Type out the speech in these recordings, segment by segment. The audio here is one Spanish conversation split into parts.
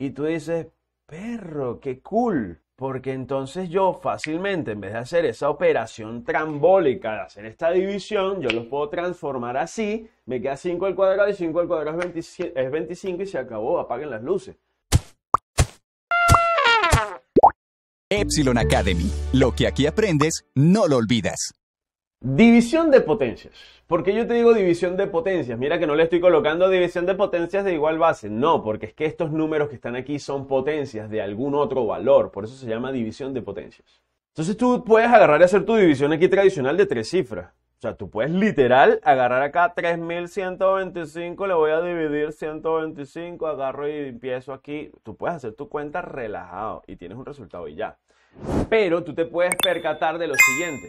Y tú dices, perro, qué cool. Porque entonces yo fácilmente, en vez de hacer esa operación trambólica de hacer esta división, yo los puedo transformar así. Me queda 5 al cuadrado y 5 al cuadrado es, es 25 y se acabó. Apaguen las luces. Epsilon Academy. Lo que aquí aprendes, no lo olvidas. División de potencias. ¿Por qué yo te digo división de potencias? Mira que no le estoy colocando división de potencias de igual base. No, porque es que estos números que están aquí son potencias de algún otro valor. Por eso se llama división de potencias. Entonces tú puedes agarrar y hacer tu división aquí tradicional de tres cifras. O sea, tú puedes literal agarrar acá 3125, le voy a dividir 125, agarro y empiezo aquí. Tú puedes hacer tu cuenta relajado y tienes un resultado y ya. Pero tú te puedes percatar de lo siguiente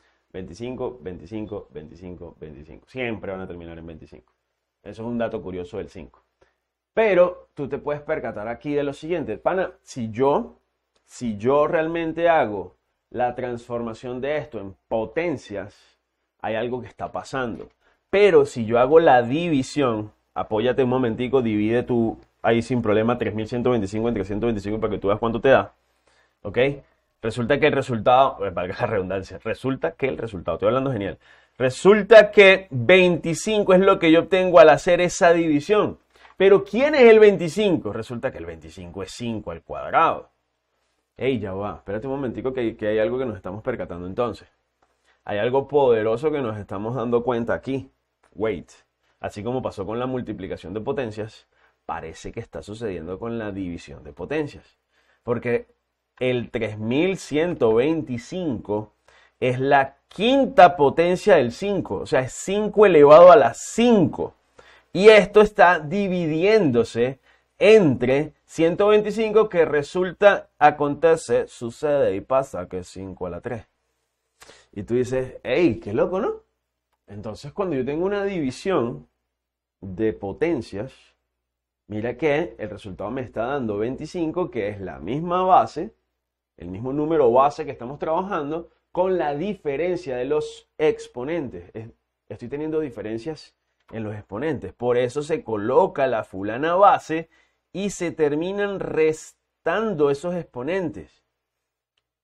25, 25, 25, 25. Siempre van a terminar en 25. Eso es un dato curioso del 5. Pero tú te puedes percatar aquí de lo siguiente, pana, si yo, si yo realmente hago la transformación de esto en potencias, hay algo que está pasando. Pero si yo hago la división, apóyate un momentico, divide tú ahí sin problema 3125 entre 125 para que tú veas cuánto te da. ¿Ok? Resulta que el resultado, para eh, la redundancia, resulta que el resultado, estoy hablando genial. Resulta que 25 es lo que yo obtengo al hacer esa división. Pero ¿quién es el 25? Resulta que el 25 es 5 al cuadrado. Ey, ya va, espérate un momentico que, que hay algo que nos estamos percatando entonces. Hay algo poderoso que nos estamos dando cuenta aquí. Wait, así como pasó con la multiplicación de potencias, parece que está sucediendo con la división de potencias. Porque el 3125 es la quinta potencia del 5, o sea, es 5 elevado a la 5. Y esto está dividiéndose entre 125 que resulta, acontece, sucede y pasa que es 5 a la 3. Y tú dices, ¡Ey! qué loco, ¿no? Entonces cuando yo tengo una división de potencias, mira que el resultado me está dando 25, que es la misma base, el mismo número base que estamos trabajando con la diferencia de los exponentes. Estoy teniendo diferencias en los exponentes. Por eso se coloca la fulana base y se terminan restando esos exponentes.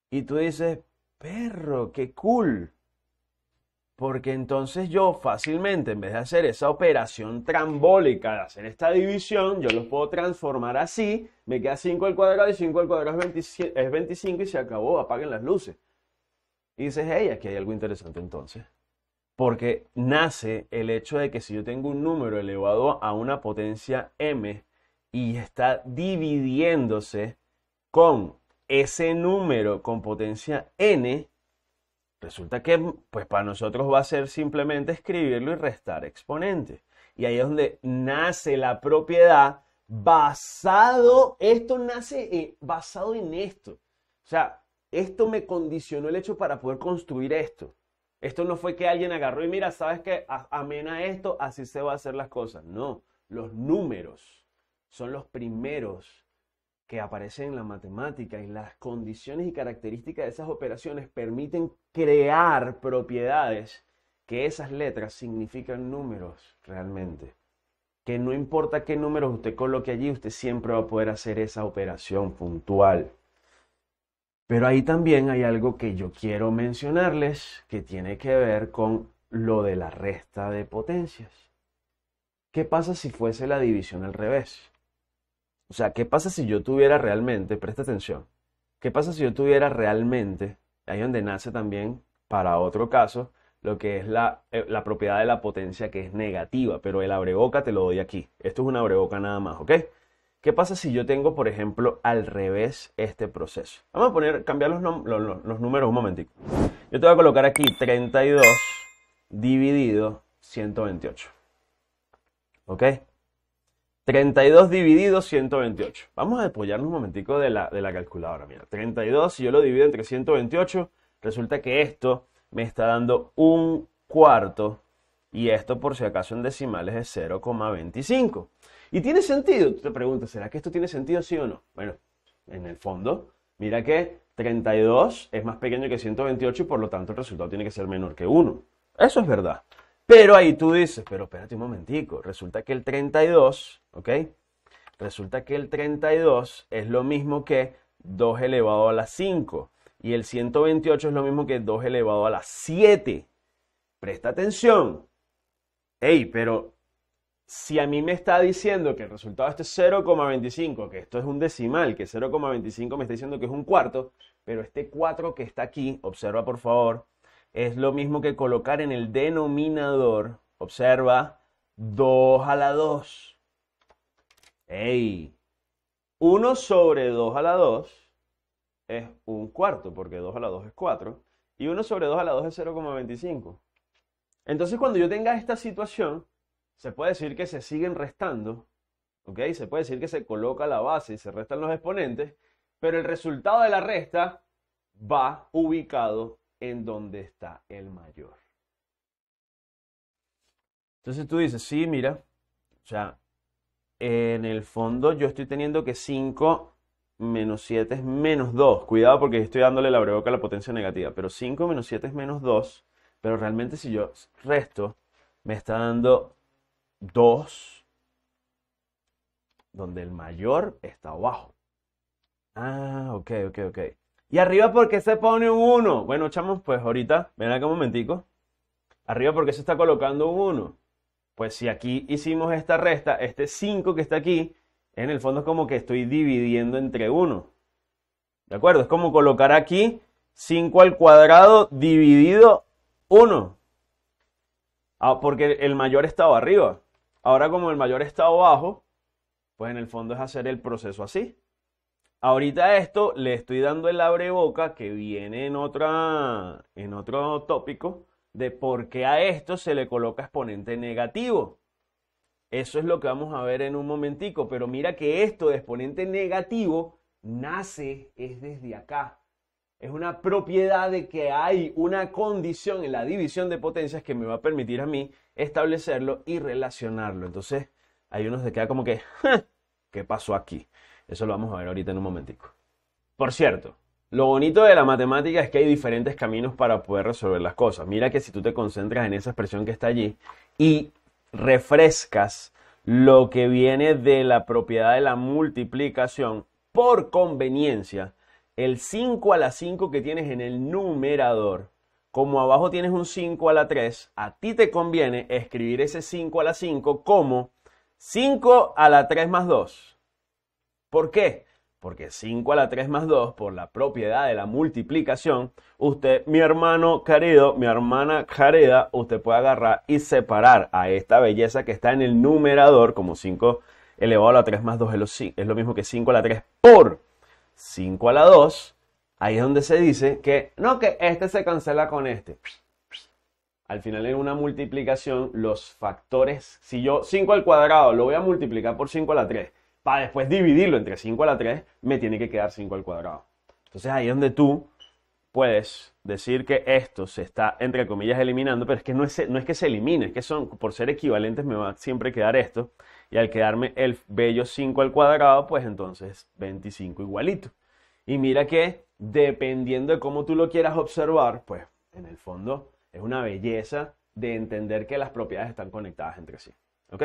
Y tú dices, perro, qué cool. Porque entonces yo fácilmente, en vez de hacer esa operación trambólica de hacer esta división, yo los puedo transformar así, me queda 5 al cuadrado y 5 al cuadrado es, es 25 y se acabó, apaguen las luces. Y dices, hey, aquí hay algo interesante entonces. Porque nace el hecho de que si yo tengo un número elevado a una potencia m y está dividiéndose con ese número con potencia n, Resulta que pues para nosotros va a ser simplemente escribirlo y restar exponentes. Y ahí es donde nace la propiedad basado, esto nace eh, basado en esto. O sea, esto me condicionó el hecho para poder construir esto. Esto no fue que alguien agarró y mira, sabes que amena esto, así se va a hacer las cosas. No, los números son los primeros que aparecen en la matemática y las condiciones y características de esas operaciones permiten crear propiedades que esas letras significan números realmente. Que no importa qué números usted coloque allí, usted siempre va a poder hacer esa operación puntual. Pero ahí también hay algo que yo quiero mencionarles que tiene que ver con lo de la resta de potencias. ¿Qué pasa si fuese la división al revés? O sea, ¿qué pasa si yo tuviera realmente, presta atención, qué pasa si yo tuviera realmente, ahí donde nace también, para otro caso, lo que es la, eh, la propiedad de la potencia que es negativa, pero el abreboca te lo doy aquí. Esto es una abreboca nada más, ¿ok? ¿Qué pasa si yo tengo, por ejemplo, al revés este proceso? Vamos a poner, cambiar los, números un momentico. Yo te voy a colocar aquí 32 dividido 128. ¿Ok? 32 dividido 128. Vamos a apoyarnos un momentico de la, de la calculadora. Mira, 32, si yo lo divido entre 128, resulta que esto me está dando un cuarto. Y esto, por si acaso, en decimales es 0,25. ¿Y tiene sentido? Tú te preguntas, ¿será que esto tiene sentido sí o no? Bueno, en el fondo, mira que 32 es más pequeño que 128 y por lo tanto el resultado tiene que ser menor que 1. Eso es verdad. Pero ahí tú dices, pero espérate un momentico, resulta que el 32, ¿ok? Resulta que el 32 es lo mismo que 2 elevado a la 5 y el 128 es lo mismo que 2 elevado a la 7. Presta atención. Ey, pero si a mí me está diciendo que el resultado este es 0,25, que esto es un decimal, que 0,25 me está diciendo que es un cuarto, pero este 4 que está aquí, observa por favor, es lo mismo que colocar en el denominador, observa, 2 a la 2. ¡Ey! 1 sobre 2 a la 2 es un cuarto, porque 2 a la 2 es 4. Y 1 sobre 2 a la 2 es 0,25. Entonces cuando yo tenga esta situación, se puede decir que se siguen restando, ¿ok? Se puede decir que se coloca la base y se restan los exponentes, pero el resultado de la resta va ubicado en donde está el mayor. Entonces tú dices, sí, mira, o sea, en el fondo yo estoy teniendo que 5 menos 7 es menos 2. Cuidado porque estoy dándole la brevoca a la potencia negativa, pero 5 menos 7 es menos 2, pero realmente si yo resto, me está dando 2, donde el mayor está abajo. Ah, ok, ok, ok. ¿Y arriba por qué se pone un 1? Bueno, chamos, pues ahorita, ven acá un momentico. ¿Arriba por qué se está colocando un 1? Pues si aquí hicimos esta resta, este 5 que está aquí, en el fondo es como que estoy dividiendo entre 1. ¿De acuerdo? Es como colocar aquí 5 al cuadrado dividido 1. Ah, porque el mayor estaba arriba. Ahora como el mayor está abajo, pues en el fondo es hacer el proceso así. Ahorita esto le estoy dando el boca que viene en, otra, en otro tópico de por qué a esto se le coloca exponente negativo. Eso es lo que vamos a ver en un momentico, pero mira que esto de exponente negativo nace es desde acá. Es una propiedad de que hay una condición en la división de potencias que me va a permitir a mí establecerlo y relacionarlo. Entonces, hay unos que queda como que, ¿qué pasó aquí? Eso lo vamos a ver ahorita en un momentico. Por cierto, lo bonito de la matemática es que hay diferentes caminos para poder resolver las cosas. Mira que si tú te concentras en esa expresión que está allí y refrescas lo que viene de la propiedad de la multiplicación por conveniencia, el 5 a la 5 que tienes en el numerador, como abajo tienes un 5 a la 3, a ti te conviene escribir ese 5 a la 5 como 5 a la 3 más 2. ¿Por qué? Porque 5 a la 3 más 2, por la propiedad de la multiplicación, usted, mi hermano querido, mi hermana querida, usted puede agarrar y separar a esta belleza que está en el numerador, como 5 elevado a la 3 más 2 es lo, es lo mismo que 5 a la 3 por 5 a la 2. Ahí es donde se dice que no, que este se cancela con este. Al final en una multiplicación, los factores, si yo 5 al cuadrado lo voy a multiplicar por 5 a la 3 para después dividirlo entre 5 a la 3, me tiene que quedar 5 al cuadrado. Entonces ahí es donde tú puedes decir que esto se está, entre comillas, eliminando, pero es que no es, no es que se elimine, es que son, por ser equivalentes, me va a siempre quedar esto. Y al quedarme el bello 5 al cuadrado, pues entonces 25 igualito. Y mira que dependiendo de cómo tú lo quieras observar, pues en el fondo es una belleza de entender que las propiedades están conectadas entre sí. ¿Ok?